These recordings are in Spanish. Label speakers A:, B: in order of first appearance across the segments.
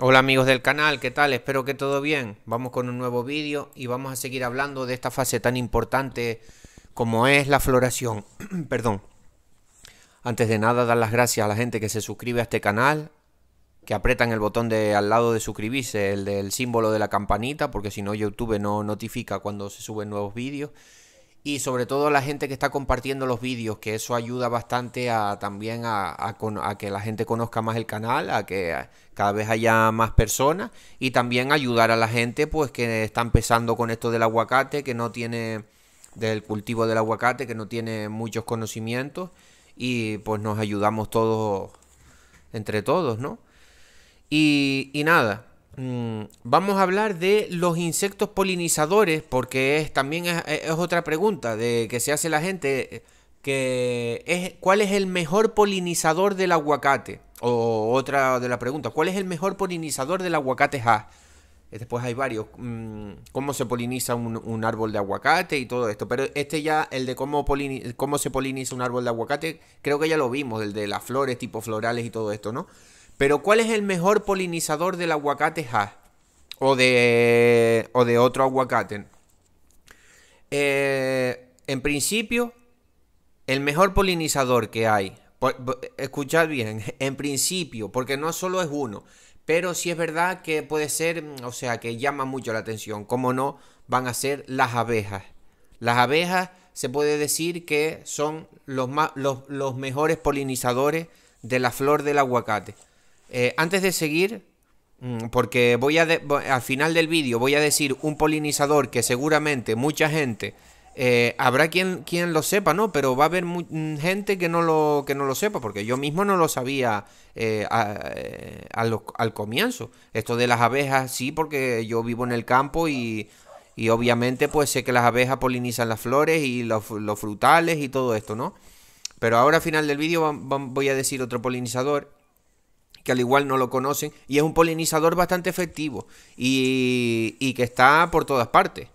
A: Hola amigos del canal, ¿qué tal? Espero que todo bien. Vamos con un nuevo vídeo y vamos a seguir hablando de esta fase tan importante como es la floración. Perdón. Antes de nada, dar las gracias a la gente que se suscribe a este canal, que apretan el botón de al lado de suscribirse, el del símbolo de la campanita, porque si no YouTube no notifica cuando se suben nuevos vídeos y sobre todo la gente que está compartiendo los vídeos, que eso ayuda bastante a, también a, que la gente conozca más el canal, a que cada vez haya más personas y también ayudar a la gente pues que está empezando con esto del aguacate, que no tiene del cultivo del aguacate, que no tiene muchos conocimientos y pues nos ayudamos todos entre todos, ¿no? Y, y nada, Mm, vamos a hablar de los insectos polinizadores, porque también es, otra pregunta de que se hace la gente, que es cuál es el mejor polinizador del aguacate. O otra de las preguntas, ¿cuál es el mejor polinizador del aguacate ja? Después hay varios, mm, cómo se poliniza un, árbol de aguacate y todo esto. Pero este ya, el de cómo, cómo se poliniza un árbol de aguacate, creo que ya lo vimos, el de las flores, tipo florales y todo esto, ¿no? Pero ¿cuál es el mejor polinizador del aguacate hash? O de, o de otro aguacate. Eh, en principio, el mejor polinizador que hay. Escuchad bien, en principio, porque no solo es uno. Pero sí es verdad que puede ser, mm, o sea, que llama mucho la atención. Como no, van a ser las abejas. Las abejas se puede decir que son los, los mejores polinizadores de la flor del aguacate. Eh, antes de seguir, mm, porque voy a al final del vídeo voy a decir un polinizador que seguramente mucha gente eh, habrá quien, quien, lo sepa, ¿no? Pero va a haber mm, gente que no, lo, que no lo sepa, porque yo mismo no lo sabía eh, al comienzo. Esto de las abejas sí, porque yo vivo en el campo y, y obviamente pues sé que las abejas polinizan las flores y los, los frutales y todo esto, ¿no? Pero ahora al final del vídeo voy a decir otro polinizador que al igual no lo conocen, y es un polinizador bastante efectivo y, que está por todas partes.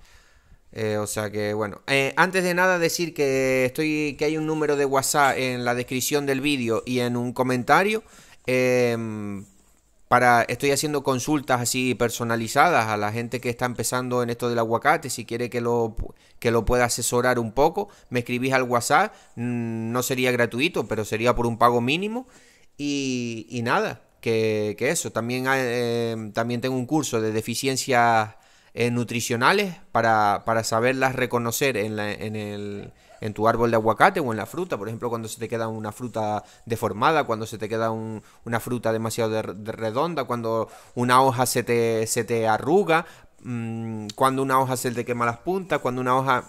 A: Eh, o sea que bueno, eh, antes de nada decir que estoy que hay un número de WhatsApp en la descripción del vídeo y en un comentario eh, para, estoy haciendo consultas así personalizadas a la gente que está empezando en esto del aguacate. Si quiere que lo, que lo pueda asesorar un poco, me escribís al WhatsApp. Mm, no sería gratuito, pero sería por un pago mínimo. Y, nada, que, eso. También, eh, también tengo un curso de deficiencias eh, nutricionales para, saberlas reconocer en, en, el, en, tu árbol de aguacate o en la fruta. Por ejemplo, cuando se te queda una fruta deformada, cuando se te queda una fruta demasiado redonda, cuando una hoja se te, se te arruga, mm, cuando una hoja se te quema las puntas, cuando una hoja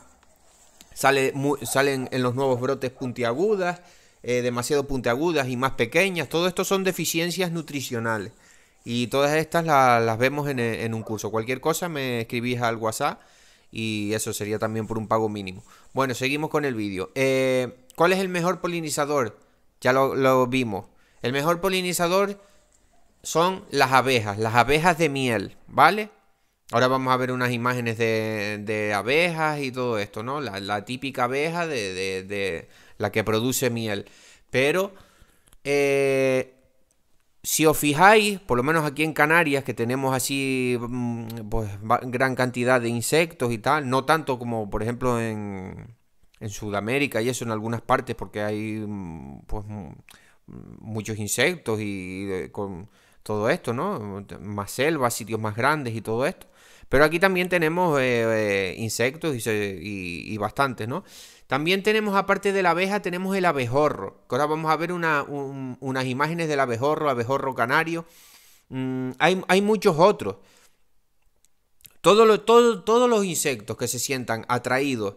A: sale, salen en los nuevos brotes puntiagudas. Eh, demasiado puntiagudas y más pequeñas. Todo esto son deficiencias nutricionales. Y todas estas las vemos en, un curso. Cualquier cosa me escribís al WhatsApp y eso sería también por un pago mínimo. Bueno, seguimos con el vídeo. Eh, ¿Cuál es el mejor polinizador? Ya lo vimos. El mejor polinizador son las abejas, las abejas de miel, ¿vale? Ahora vamos a ver unas imágenes de, abejas y todo esto, ¿no? La, típica abeja de, la que produce miel. Pero eh, si os fijáis, por lo menos aquí en Canarias, que tenemos así mm, pues, gran cantidad de insectos y tal, no tanto como por ejemplo en, Sudamérica y eso en algunas partes, porque hay mm, pues, muchos insectos y, y eh, con todo esto, ¿no? Más selvas, sitios más grandes y todo esto. Pero aquí también tenemos eh, eh, insectos y, bastantes, ¿no? También tenemos, aparte de la abeja, tenemos el abejorro. Ahora vamos a ver unas imágenes del abejorro, abejorro canario. Mm, hay, muchos otros. todos los insectos que se sientan atraídos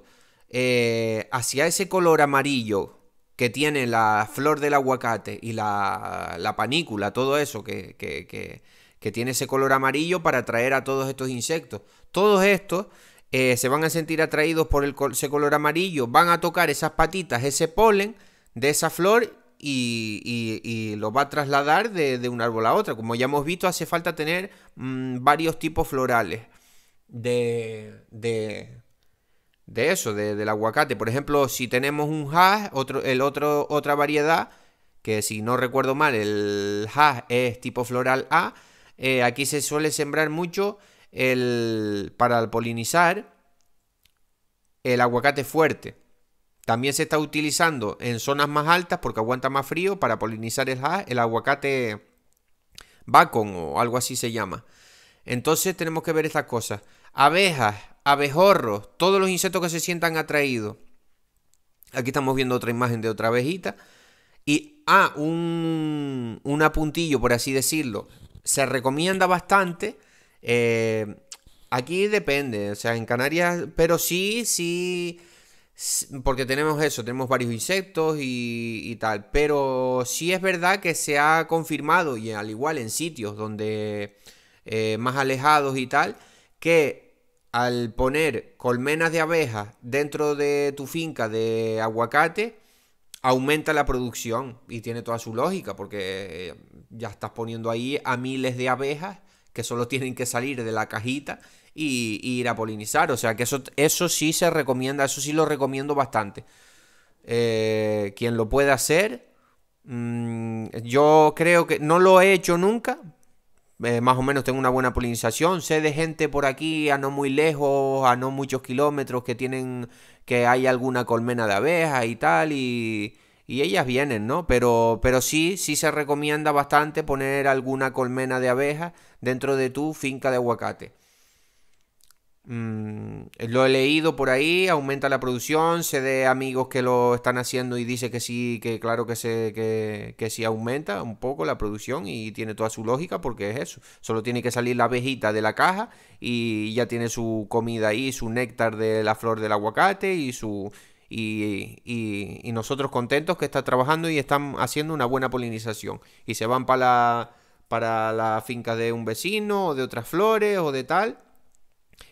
A: eh, hacia ese color amarillo que tiene la flor del aguacate y la, la panícula, todo eso que, que, que tiene ese color amarillo para atraer a todos estos insectos. Todos estos eh, se van a sentir atraídos por ese color amarillo, van a tocar esas patitas, ese polen de esa flor y, y, y lo va a trasladar de, de, un árbol a otro. Como ya hemos visto, hace falta tener mm, varios tipos florales de, de, eso, del aguacate. Por ejemplo, si tenemos un hash, otro, el otro, otra variedad, que si no recuerdo mal, el hash es tipo floral A, eh, aquí se suele sembrar mucho el, para polinizar el aguacate fuerte. También se está utilizando en zonas más altas porque aguanta más frío para polinizar el, el aguacate bacon o algo así se llama. Entonces tenemos que ver estas cosas. Abejas, abejorros, todos los insectos que se sientan atraídos. Aquí estamos viendo otra imagen de otra abejita. Y, ah, un, un apuntillo, por así decirlo se recomienda bastante. Eh, aquí depende, o sea, en Canarias, pero sí, sí, porque tenemos eso, tenemos varios insectos y, tal, pero sí es verdad que se ha confirmado, y al igual en sitios donde eh, más alejados y tal, que al poner colmenas de abejas dentro de tu finca de aguacate, aumenta la producción y tiene toda su lógica porque eh, ya estás poniendo ahí a miles de abejas que solo tienen que salir de la cajita y, ir a polinizar. O sea que eso, eso sí se recomienda, eso sí lo recomiendo bastante. Eh, quien lo pueda hacer, mm, yo creo que no lo he hecho nunca, eh, más o menos tengo una buena polinización. Sé de gente por aquí, a no muy lejos, a no muchos kilómetros, que tienen, que hay alguna colmena de abejas y tal, y, y ellas vienen, ¿no? Pero, pero sí, sí se recomienda bastante poner alguna colmena de abejas dentro de tu finca de aguacate. Mm, lo he leído por ahí, aumenta la producción, se de amigos que lo están haciendo y dice que sí, que claro que, se, que, sí aumenta un poco la producción y tiene toda su lógica porque es eso. Solo tiene que salir la abejita de la caja y ya tiene su comida ahí, su néctar de la flor del aguacate y su... Y, nosotros contentos que está trabajando y están haciendo una buena polinización. Y se van para para la finca de un vecino o de otras flores o de tal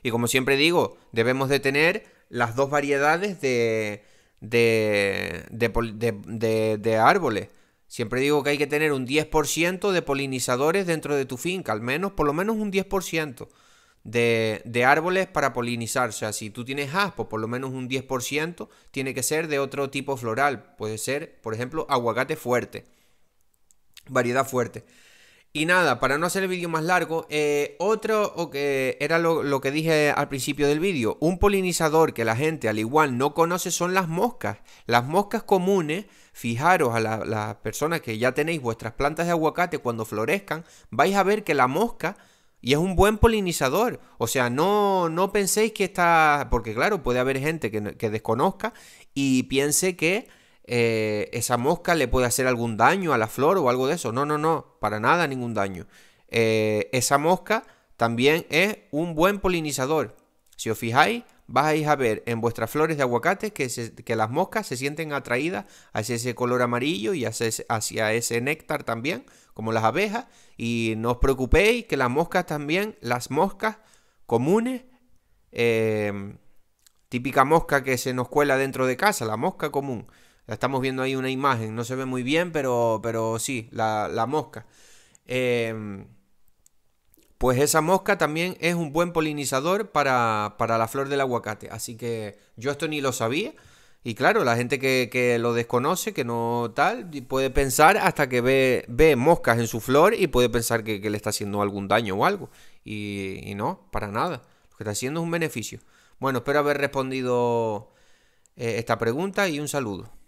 A: y como siempre digo, debemos de tener las dos variedades de, de, de, de árboles. Siempre digo que hay que tener un 10% de polinizadores dentro de tu finca, al menos, por lo menos un 10% de, de, árboles para polinizar. O sea, si tú tienes aspo, por lo menos un 10% tiene que ser de otro tipo floral. Puede ser, por ejemplo, aguacate fuerte, variedad fuerte. Y nada, para no hacer el vídeo más largo, eh, otro que era lo, que dije al principio del vídeo, un polinizador que la gente al igual no conoce son las moscas. Las moscas comunes, fijaros a las personas que ya tenéis vuestras plantas de aguacate cuando florezcan, vais a ver que la mosca... Y es un buen polinizador. O sea, no, no penséis que está... Porque claro, puede haber gente que, que desconozca y piense que eh, esa mosca le puede hacer algún daño a la flor o algo de eso. No, no, no, para nada ningún daño. Eh, esa mosca también es un buen polinizador. Si os fijáis, vais a ver en vuestras flores de aguacate que, las moscas se sienten atraídas hacia ese color amarillo y hacia ese, néctar también, como las abejas. Y no os preocupéis que las moscas también, las moscas comunes, eh, típica mosca que se nos cuela dentro de casa, la mosca común, Estamos viendo ahí una imagen, no se ve muy bien, pero, pero sí, la, mosca. Em, pues esa mosca también es un buen polinizador para, la flor del aguacate. Así que yo esto ni lo sabía. Y claro, la gente que, lo desconoce, que no tal, puede pensar hasta que ve, ve moscas en su flor y puede pensar que, le está haciendo algún daño o algo. Y, no, para nada. Lo que está haciendo es un beneficio. Bueno, espero haber respondido eh, esta pregunta y un saludo.